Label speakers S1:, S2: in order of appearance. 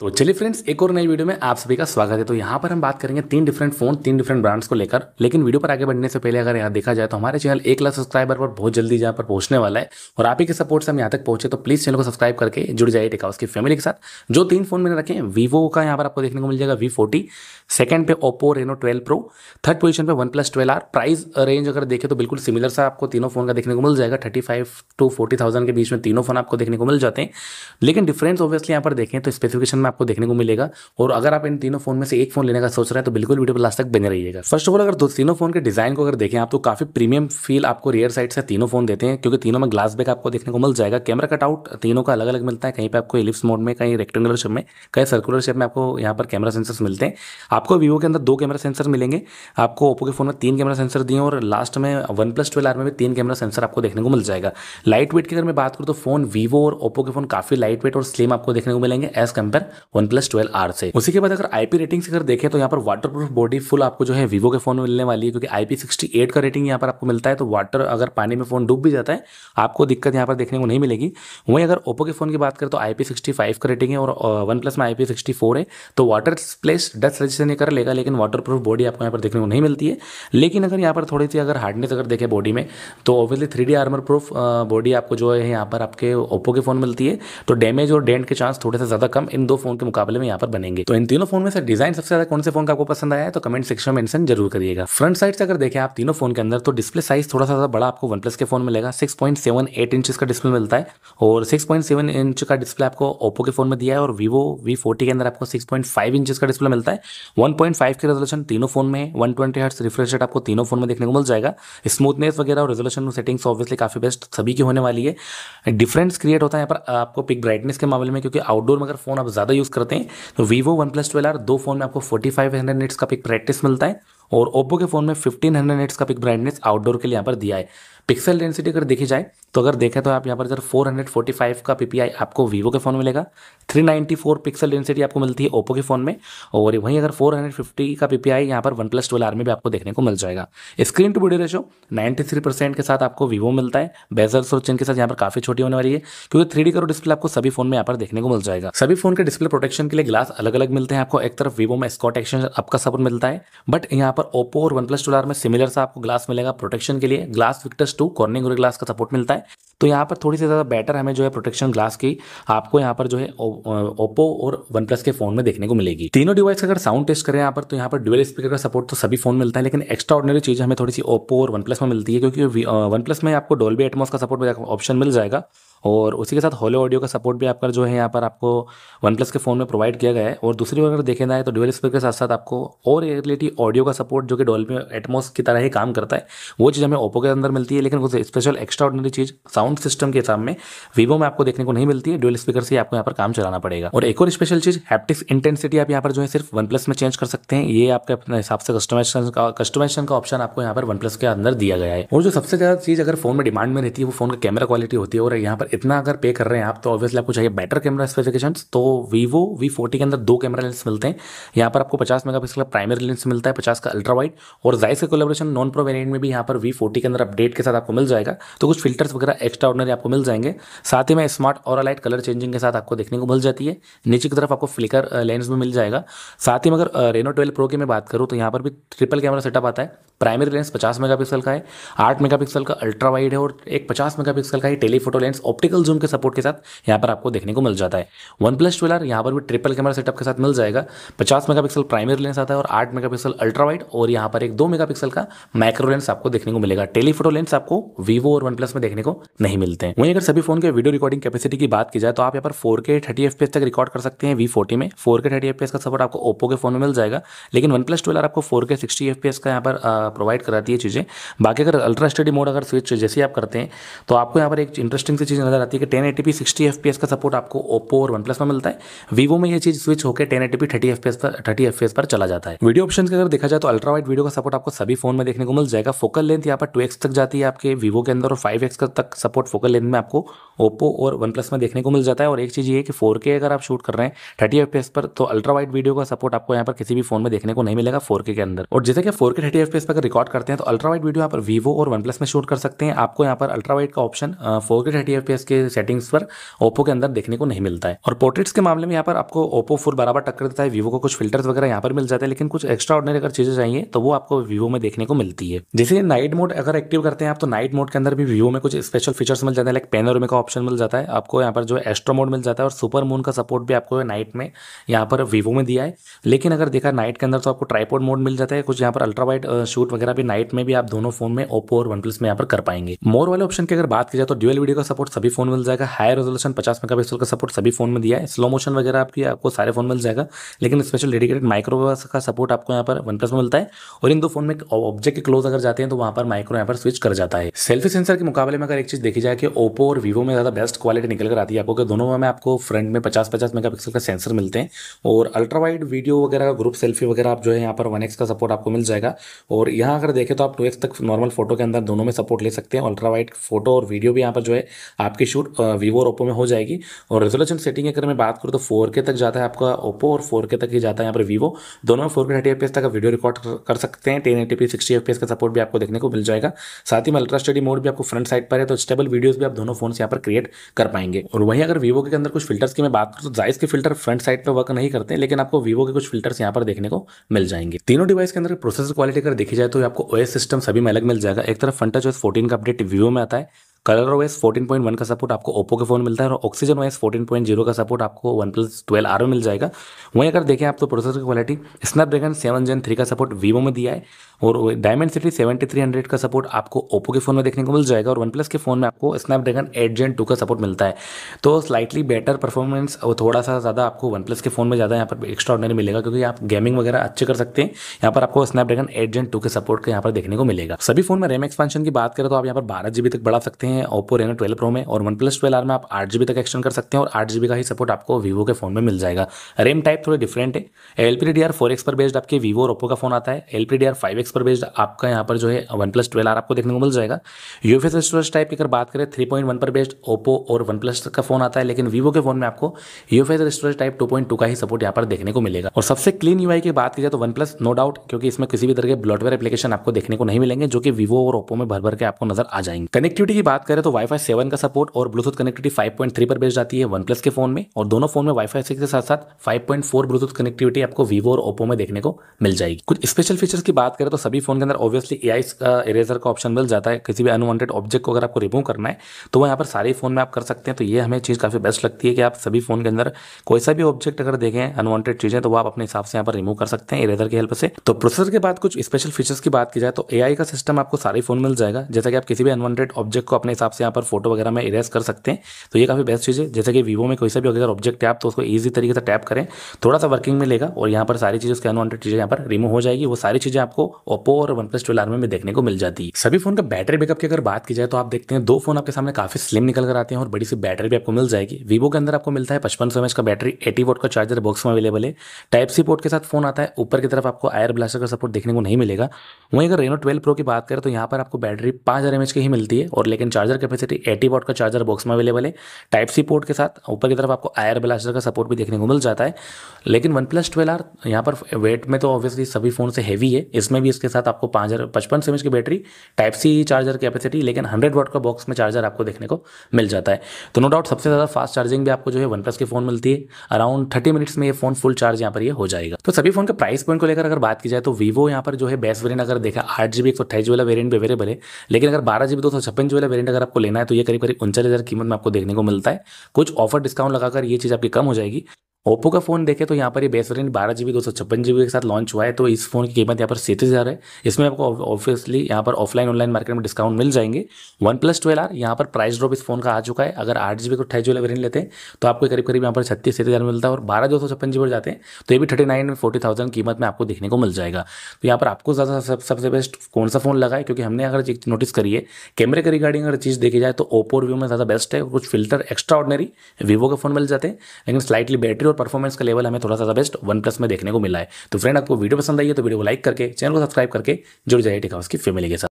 S1: तो चलिए फ्रेंड्स एक और नई वीडियो में आप सभी का स्वागत है तो यहाँ पर हम बात करेंगे तीन डिफरेंट फोन तीन डिफरेंट ब्रांड्स को लेकर लेकिन वीडियो पर आगे बढ़ने से पहले अगर यहाँ देखा जाए तो हमारे चैनल एक लाख सब्सक्राइबर पर बहुत जल्दी यहाँ पर पहुंचने वाला है और आप ही के सपोर्ट से हम यहाँ तक पहुंचे तो प्लीज चैनल को सब्सक्राइब करके जुड़ जाइए टेका उसकी फैमिली के साथ जो तीन फोन मैंने रखे हैं वीवो का यहाँ पर आपको देखने को मिल जाएगा वी फोर्टी सेकंड पे Oppo Reno twelve Pro third position पे one plus twelve R price range अगर देखें तो बिल्कुल सिमिलर सा आपको तीनों फोन का देखने को मिल जाएगा thirty five to forty thousand के बीच में तीनों फोन आपको देखने को मिल जाते हैं लेकिन डिफरेंस ऑब्वियसली यहाँ पर देखें तो स्पेसिफिकेशन में में आपको देखने को मिलेगा और अगर आप इन तीनों फोन में से एक फोन लेने का सोच रहे हैं तो बिल्कुल वीडियो पर लास्ट तक बने रहिएगा फर्स्ट ऑफ ऑल अगर दो तीनों फोन के डिजाइन को अगर देखें आप तो काफी प्रीमियम फील आपको रियर साइड से तीनों फोन देते हैं क्योंकि तीनों में ग्लास बैक आपको देखने को मिल जाएगा कैमरा कटआउट तीनों का अलग अलग मिलता है कहीं पर आपको इलिप्स मोड में कहीं रेक्टेंगुलर शेप में कहीं सर्कुलर शेप में आपको यहाँ पर कैमरा सेंसर मिलते हैं आपको वीवो के अंदर दो कैमरा सेंसर मिलेंगे आपको ओप्पो के फोन में तीन कैमरा सेंसर दिए और लास्ट में वन प्लस ट्वेल्व आर में भी तीन कैमरा सेंसर आपको देखने को मिल जाएगा लाइट वेट की अगर मैं बात करूँ तो फोन वीवो और ओप्पो के फोन काफी लाइट वेट और स्लिम आपको देखने को मिलेंगे as compare one plus twelve R से उसी के बाद अगर आईपी रेटिंग अगर देखें तो यहाँ पर वाटर प्रूफ बॉडी फुल आपको जो है वीवो के फोन में मिलने वाली है क्योंकि आईपी सिक्सटी एट का रेटिंग यहाँ पर आपको मिलता है तो वाटर अगर पानी में फोन डूब भी जाता है आपको दिक्कत यहाँ पर देखने को नहीं मिलेगी वहीं अगर ओप्पो के फोन की बात करें तो आई पी सिक्सटी फाइव का रेटिंग है और वन प्लस में आई पी सिक्सटी फोर है तो वाटर प्लेस डस्ट रजिस्टर कर लेगा लेकिन वाटर प्रूफ बॉडी आपको यहाँ पर देखने को नहीं मिलती है लेकिन अगर यहाँ पर थोड़ी सी अगर हार्डनेस अगर देखें बॉडी में तो obviously three D armour proof body आपको जो है यहाँ पर आपके ओप्पो के फोन मिलती है तो डैमेज और डेंट के चांस थोड़े से ज़्यादा कम इन दो फोन के मुकाबले में यहाँ पर बनेंगे तो इन तीनों फोन में से डिजाइन सबसे ज्यादा कौन से फोन का आपको पसंद आया तो कमेंट सेक्शन में मेंशन जरूर करिएगा फ्रंट साइड से अगर देखें आप तीनों फोन के अंदर तो डिस्प्ले साइज थोड़ा सा बड़ा आपको वन के फोन मिलेगा six point seven eight inch का डिस्प्ले मिलता है और सिक्स पॉइंट सेवन इंच का डिस्प्ले आपको ओप्पो के फोन में दिया है और वीवो वी फोर्टी के अंदर आपको सिक्स पॉइंट फाइव इंच का डिस्प्ले मिलता है वन पॉइंट फाइव के रेजोल्यूशन तीनों फोन में वन ट्वेंटी रिफ्रेश रेट आपको तीनों फोन में देखने को मिल जाएगा स्मूथनेस वगैरह और रेजोल्यूशन सेटिंग्स ऑब्वियसली काफी बेस्ट सभी की होने वाली है डिफरेंस क्रिएट होता है यहाँ पर आपको पिक ब्राइटनेस के मामले में क्योंकि आउटडोर में अगर फोन आप ज्यादा यूज़ करते हैं तो Vivo one plus twelve R दो फोन में आपको फोर्टी फाइव हंड्रेड का एक प्रैक्टिस मिलता है और ओप्पो के फ़ोन में फिफ्टीन हंड्रेड नेट्स का पिक ब्राइटनेस आउटडोर के लिए यहाँ पर दिया है पिक्सल डेंसिटी अगर देखी जाए तो अगर देखें तो आप यहाँ पर सर 445 का पीपीआई आपको वीवो के फ़ोन में मिलेगा 394 पिक्सल डेंसिटी आपको मिलती है ओप्पो के फ़ोन में और वहीं अगर 450 का पीपीआई यहाँ पर वन प्लस ट्वेल्व आर में भी आपको देखने को मिल जाएगा screen to video ratio 93 percent के साथ आपको वीवो मिलता है बेजर्स और चिन के साथ यहाँ पर काफ़ी छोटी होने वाली है क्योंकि थ्री करो डिस्प्ले आपको सभी फोन में यहाँ पर देखने को मिल जाएगा सभी फोन के डिस्प्ले प्रोटेक्शन के लिए ग्लास अलग अलग मिलते हैं आपको एक तरफ वीवो में स्कॉट एक्शन आपका सपोर्ट मिलता है बट यहाँ पर ओप्पो और वन प्लस टूल में सिमिलर सा आपको ग्लास मिलेगा प्रोटेक्शन के लिए ग्लास विक्टस टू कॉर्निंग और ग्लास का सपोर्ट मिलता है तो यहाँ पर थोड़ी सी ज़्यादा बेटर हमें जो है प्रोटेक्शन ग्लास की आपको यहाँ पर जो है ओप्पो और वन प्लस के फोन में देखने को मिलेगी तीनों डिवाइस का अगर साउंड टेस्ट करें यहाँ पर तो यहाँ पर डुअल स्पीकर का सपोर्ट तो सभी फोन मिलता है लेकिन एक्स्ट्रा ऑर्डनरी चीज़ हमें थोड़ी सी ओप्पो और वन प्लस में मिलती है क्योंकि वन प्लस में आपको डोलबी एटमोस का सपोर्ट ऑप्शन मिल जाएगा और उसी के साथ होलो ऑडियो का सपोर्ट भी आपका जो है यहाँ पर आपको वन प्लस के फ़ोन में प्रोवाइड किया गया है और दूसरी अगर देखे जाए तो डुअल स्पीकर के साथ साथ आपको और रिलेटिव ऑडियो का सपोर्ट जो कि डोल्बी एटमोस की तरह ही काम करता है वो चीज़ हमें ओप्पो के अंदर मिलती है लेकिन उस स्पेशल एक्स्ट्रा ऑर्डनरी चीज़ साउंड सिस्टम के हिसाब में वीवो में आपको देखने को नहीं मिलती है डुअल स्पीकर से आपको यहाँ पर काम चलाना पड़ेगा और एक और स्पेशल चीज़ हैप्टिक्स इंटेंसिटी आप यहाँ पर जो है सिर्फ वन प्लस में चेंज कर सकते हैं ये आपके अपने हिसाब से कस्टमाइजेशन का कस्टमाइजेशन का ऑप्शन आपको यहाँ पर वन प्लस के अंदर दिया गया है और जो सबसे ज़्यादा चीज़ अगर फोन में डिमांड में रहती है वो फोन का कैमरा क्वालिटी होती है और यहाँ पर इतना अगर पे कर रहे हैं आप तो ऑब्वियसली आपको चाहिए बेटर कैमरा स्पेसिफिकेशन तो वीवो वी फोर्टी के अंदर दो कैमरा लेंस मिलते हैं यहाँ पर आपको पचास मेगा पिक्सल का प्राइमरी लेंस मिलता है पचास का अल्ट्रा वाइड और जाइस का कोलेबरेशन नॉन प्रो वेरियंट में भी यहाँ पर वी फोर्टी के अंदर अपडेट के साथ आपको मिल जाएगा तो कुछ फिल्टर्स वगैरह एक्स्ट्रा ऑर्डनरी आपको मिल जाएंगे साथ ही में स्मार्ट और लाइट कलर चेंजिंग के साथ आपको देखने को मिल जाती है नीचे की तरफ आपको फ्लिकर लेंस भी मिल जाएगा साथ ही में अगर रेनो ट्वेल्व प्रो की मैं बात करूँ तो यहाँ पर भी ट्रिपल कैमरा सेटअप आता है प्राइमरी लेंस 50 मेगापिक्सल का है 8 मेगापिक्सल का अल्ट्रा वाइड है और एक 50 मेगापिक्सल का ही टेलीफोटो लेंस ऑप्टिकल जूम के सपोर्ट के साथ यहाँ पर आपको देखने को मिल जाता है वन प्लस ट्वेल्व यहाँ पर भी ट्रिपल कैमरा सेटअप के साथ मिल जाएगा पचास मेगापिक्सल प्राइमरी लेंस आता है और आठ मेगापिक्सल अल्ट्रा वाइड और यहाँ पर एक दो पिक्सल का माइक्रो लेंस आपको देखने को मिलेगा टेलीफोटो लेंस आपको वीवो और वन प्लस में देखने को नहीं मिलते हैं वहीं अगर सभी फोन के वीडियो रिकॉर्डिंग कैपेसिटी की बात की जाए तो आप यहाँ पर फोर के थर्टी एफ तक रिकॉर्ड कर सकते हैं वी फोर्टी में फोर के थर्टी एफ का सपोर्ट आपको ओप्पो के फोन में मिल जाएगा लेकिन वन प्लस आपको फोर के सिक्सटी एफ का यहाँ पर प्रोवाइड कराती है चीज़ें बाकी अगर अल्ट्रा स्टडी मोड अगर स्विच जैसे आप करते हैं तो आपको यहाँ पर एक इंटरेस्टिंग सी चीज़ नजर आती है कि टेन एटी पी सिक्सटी का सपोर्ट आपको ओप्पो और वन प्लस में मिलता है वीवो में यह चीज़ स्विच होकर ten eighty P thirty F पर थर्टी एफ पर चला जाता है वीडियो ऑप्शन अगर देखा जाए तो अल्ट्रा वाइट वीडियो का सपोर्ट आपको सभी फोन में देखने को मिल जाएगा फोकल लेंथ यहाँ पर टू एक्स तक जाती है आपके वीवो के अंदर और फाइव एक्स तक सपोर्ट फोकल लेंथ में आपको ओप्पो और वन प्लस में देखने को मिल जाता है और एक चीज़ ये कि फोर के अगर आप शूट कर रहे हैं थर्टी एफ पर तो अल्ट्रा वाइट वीडियो का सपोर्ट आपको यहाँ पर किसी भी फोन में देखने को नहीं मिलेगा फोर के अंदर और जैसे कि फोर के थर्टी एफ पर अगर रिकॉर्ड करते हैं तो अल्ट्रा वाइड वीडियो पर वीवो और वन प्लस में शूट कर सकते हैं आपको यहाँ पर अल्ट्रा वाइड का option four K thirty F के सेटिंग्स पर ओप्पो के अंदर देखने को नहीं मिलता है और पोर्ट्रेट्स के मामले में यहाँ पर आपको ओप्पो फुल बराबर टक्कर देता है वीवो को कुछ फिल्टर्स वगैरह यहाँ पर मिल जाते हैं लेकिन कुछ एक्स्ट्रा ऑर्डनरी अगर चीजें चाहिए तो वो आपको वीवो में देखने को मिलती है जैसे नाइट मोड अगर एक्टिव करते हैं आप तो नाइट मोड के अंदर भी वीवो में कुछ स्पेशल फीचर्स मिल जाते हैं लाइक पेनोरमे का ऑप्शन मिल जाता है आपको यहाँ पर जो एस्ट्रो मोड मिल जाता है और सुपर मून का सपोर्ट भी आपको नाइट में यहाँ पर वीवो में दिया है लेकिन अगर देखा नाइट के अंदर तो आपको ट्राईपोर्ड मोड मिल जाता है कुछ यहाँ पर अल्ट्रा वाइड शूट शूट वगैरह भी नाइट में भी आप दोनों फोन में ओप्पो और वन प्लस में यहाँ पर कर पाएंगे मोर वाले ऑप्शन की अगर बात की जाए तो ड्यूएल वीडियो का सपोर्ट सभी फोन मिल जाएगा हाई रेजोल्यूशन पचास मेगा पिक्सल का सपोर्ट सभी फोन में दिया है स्लो मोशन वगैरह आपकी आपको सारे फोन मिल जाएगा लेकिन स्पेशल डेडिकेटेड माइक्रो का सपोर्ट आपको यहाँ पर वन प्लस में मिलता है और इन दो फोन में ऑब्जेक्ट के क्लोज अगर जाते हैं तो वहाँ पर माइक्रो यहाँ पर स्विच कर जाता है सेल्फी सेंसर के मुकाबले में अगर एक चीज देखी जाए कि ओप्पो और वीवो में ज्यादा बेस्ट क्वालिटी निकल कर आती है आपको दोनों में आपको फ्रंट में पचास पचास मेगापिक्सल का सेंसर मिलते हैं और अल्ट्रावाइड वीडियो वगैरह ग्रुप सेल्फी वगैरह आप जो है यहाँ पर वन का सपोर्ट आपको मिल जाएगा और यहाँ अगर देखें तो आप टू तक नॉर्मल फोटो के अंदर दोनों में सपोर्ट ले सकते हैं अल्ट्रा वाइट फोटो और वीडियो भी यहाँ पर जो है आपकी शूट वीवो और ओप्पो में हो जाएगी और रेजोल्यूशन सेटिंग अगर मैं बात करूँ तो फोर तक जाता है आपका ओप्पो और फोर तक ही जाता है यहाँ पर वीवो दोनों में फोर के थर्टी एफ तक वीडियो रिकॉर्ड कर सकते हैं ten eighty P sixty F का सपोर्ट भी आपको देखने को मिल जाएगा साथ ही में अल्ट्रा स्टडी मोड भी आपको फ्रंट साइड पर है तो स्टेबल वीडियोज भी आप दोनों फोन यहाँ पर क्रिएट कर पाएंगे और वहीं अगर वीवो के अंदर कुछ फिल्टर्स की मैं बात करूँ तो जाइस के फिल्टर फ्रंट साइड पर वर्क नहीं करते लेकिन आपको वीवो के कुछ फिल्टर्स यहाँ पर देखने को मिल जाएंगे तीनों डिवाइस के अंदर प्रोसेसर क्वालिटी अगर देखी जाए जाए तो आपको ओएस सिस्टम सभी में अलग मिल जाएगा एक तरफ फंटा जो फोर्टीन का अपडेट वीवो में आता है कलर ओएस 14.1 का सपोर्ट आपको ओप्पो के फोन मिलता है और ऑक्सीजन ओएस 14.0 का सपोर्ट आपको वन प्लस ट्वेल्व आर मिल जाएगा वहीं अगर देखें आप तो प्रोसेसर की quality Snapdragon seven gen three का सपोर्ट वीवो में दिया है और Dimensity seventy three hundred का सपोर्ट आपको ओप्पो के फोन में देखने को मिल जाएगा और वन प्लस के फोन में आपको स्नैपड्रैगन एट जेन टू का सपोर्ट मिलता है तो स्लाइटली बेटर परफॉर्मेंस और थोड़ा सा ज़्यादा आपको वन प्लस के फोन में ज़्यादा यहाँ पर एक्स्ट्रा ऑर्डनरी मिलेगा क्योंकि आप गेमिंग वगैरह अच्छे कर सकते हैं यहाँ पर आपको स्नैपड्रैगन एट जेन टू के सपोर्ट का यहाँ पर देखने को मिलेगा सभी फोन में रेम एक्सपेंशन की बात करें तो आप यहाँ पर बारह तक बढ़ा सकते हैं हैं ओप्पो रेनो ट्वेल्व प्रो में और वन प्लस ट्वेल्व आर में आप आठ जी बी तक एक्सटेंड कर सकते हैं और आठ जी बी का ही सपोर्ट आपको वीवो के फोन में मिल जाएगा रेम टाइप थोड़े डिफरेंट है L P D R four X पर बेस्ड आपके वीवो और ओप्पो का फोन आता है L P D R five X पर बेस्ड आपका यहाँ पर जो है वन प्लस ट्वेल्व आर आपको देखने को मिल जाएगा यू एफ स्टोरेज टाइप की अगर बात करें थ्री पॉइंट वन पर बेस्ड ओप्पो और वन प्लस का फोन आता है लेकिन वीवो के फोन में आपको U F storage type two point two का ही सपोर्ट यहाँ पर देखने को मिलेगा और सबसे क्लीन यू की बात की जाए तो वन प्लस नो डाउट क्योंकि इसमें किसी भी तरह के ब्लॉडवेयर एप्लीकेशन आपको देखने को नहीं मिलेंगे जो कि वीवो और ओप्पो में भर भर के आपको नजर आ जाएंगे कनेक्टिविटी की बात बात करें तो वाईफाई सेवन का सपोर्ट और Bluetooth connectivity five point three पर बेच जाती है वन प्लस के फोन में और दोनों फोन में वाईफाई सिक्स के साथ साथ फोर ब्लूटूथ कनेक्टिविटी आपको वीवो और ओप्पो में देखने को मिल जाएगी कुछ स्पेशल फीचर्स की बात करें तो सभी फोन के अंदर ऑब्वियसली एआई का इरेजर का ऑप्शन मिल जाता है किसी भी अनवांटेड ऑब्जेक्ट को अगर आपको रिमूव करना है तो वो यहाँ पर सारे फोन में आप कर सकते हैं तो ये हमें चीज़ काफ़ी बेस्ट लगती है कि आप सभी फोन के अंदर कोई सा भी ऑब्जेक्ट अगर देखें अनवांटेड चीज़ें तो वो आप अपने हिसाब से यहाँ पर रिमूव कर सकते हैं इरेजर की हेल्प से तो प्रोसेसर के बाद कुछ स्पेशल फीचर्स की बात की जाए तो एआई का सिस्टम आपको सारे फोन मिल जाएगा जैसा कि आप किसी भी अनवांटेड ऑब्जेक्ट को अपने अपने हिसाब से यहाँ पर फोटो वगैरह में इरेज कर सकते हैं तो ये काफ़ी बेस्ट चीज़ है जैसे कि वीवो में कोई सा भी अगर ऑब्जेक्ट है आप तो उसको ईजी तरीके से टैप करें थोड़ा सा वर्किंग में लेगा और यहाँ पर सारी चीज़ उसके अनवॉन्टेड चीज़ें यहाँ पर रिमूव हो जाएगी वो सारी चीज़ें आपको ओप्पो और वन प्लस ट्वेल्व में देखने को मिल जाती है सभी फोन का बैटरी बैकअप की अगर बात की जाए तो आप देखते हैं दो फोन आपके सामने काफ़ी स्लिम निकल कर आते हैं और बड़ी सी बैटरी भी आपको मिल जाएगी वीवो के अंदर आपको मिलता है पचपन सौ का बैटरी एटी वोट का चार्जर बॉक्स में अवेलेबल है टाइप सी पोर्ट के साथ फोन आता है ऊपर की तरफ आपको आयर ब्लास्टर का सपोर्ट देखने को नहीं मिलेगा वहीं अगर रेनो ट्वेल्व प्रो की बात करें तो यहाँ पर आपको बैटरी पाँच हज़ार की ही मिलती है और लेकिन चार्जर कैपेसिटी एटी वॉट का चार्जर बॉक्स में अवेलेबल है टाइप सी पोर्ट के साथ ऊपर की तरफ आपको आयर ब्लास्टर का सपोर्ट भी देखने को मिल जाता है लेकिन वन प्लस ट्वेल्व आर यहाँ पर वेट में तो ऑब्वियसली सभी फ़ोन से हैवी है इसमें भी इसके साथ आपको पाँच हज़ार पचपन सेम की battery type C charger capacity लेकिन हंड्रेड वॉट का बॉक्स में चार्जर आपको देखने को मिल जाता है तो नो डाउट सबसे ज़्यादा फास्ट चार्जिंग भी आपको जो है वन प्लस के फ़ोन मिलती है अराउंड थर्टी मिनट्स में ये फ़ोन फुल चार्ज यहाँ पर ये हो जाएगा तो सभी फ़ोन के प्राइस पॉइंट को लेकर अगर बात की जाए तो वीवो यहाँ पर जो है बेस्ट वेरियंट अगर देखा आठ जीबी एक सौ अट्ठाईस वाला वेरियंट भी अवेलेबल है लेकिन अगर बारह जीबी दो सौ छप्पन जी वाला वेरियंट वेरिएंट अगर आपको लेना है तो ये करीब करीब उनचालीस हज़ार कीमत में आपको देखने को मिलता है कुछ ऑफर डिस्काउंट लगाकर ये चीज़ आपकी कम हो जाएगी ओप्पो का फ़ोन देखें तो यहाँ पर ये बेस रेंज बारह जी दो सौ छप्पन जी बी के साथ लॉन्च हुआ है तो इस फ़ोन की कीमत यहाँ पर सैंतीस हज़ार है इसमें आपको ऑब्वियसली यहाँ पर ऑफलाइन ऑनलाइन मार्केट में डिस्काउंट मिल जाएंगे वन प्लस ट्वेल्व आर यहाँ पर प्राइस ड्रॉप इस फोन का आ चुका है अगर आठ जी बी को अठाई जी वेरियंट लेते हैं तो आपको करीब करीब यहाँ पर छत्तीस सैंतीस हज़ार मिलता है और बारह दो सौ छप्पन जी पर जाते हैं तो ये भी थर्टी नाइन फोर्टी थाउजेंड कीमत में आपको देखने को मिल जाएगा तो यहाँ पर आपको ज़्यादा सबसे बेस्ट कौन सा फ़ोन लगा है क्योंकि हमने अगर चीज़ नोटिस करी है कैमरे के रिगार्डिंग अगर चीज़ देखी जाए तो ओप्पो रिव्यू में ज़्यादा बेस्ट है कुछ फिल्टर एक्स्ट्रा ऑर्डनरी वीवो के फ़ोन मिल जाते हैं लेकिन स्लाइटली बैटरी और परफॉर्मेंस का लेवल हमें थोड़ा सा बेस्ट वन प्लस में देखने को मिला है तो फ्रेंड आपको वीडियो पसंद आई है तो वीडियो को लाइक करके चैनल को सब्सक्राइब करके जुड़ जाइए टिकाउस की फैमिली के साथ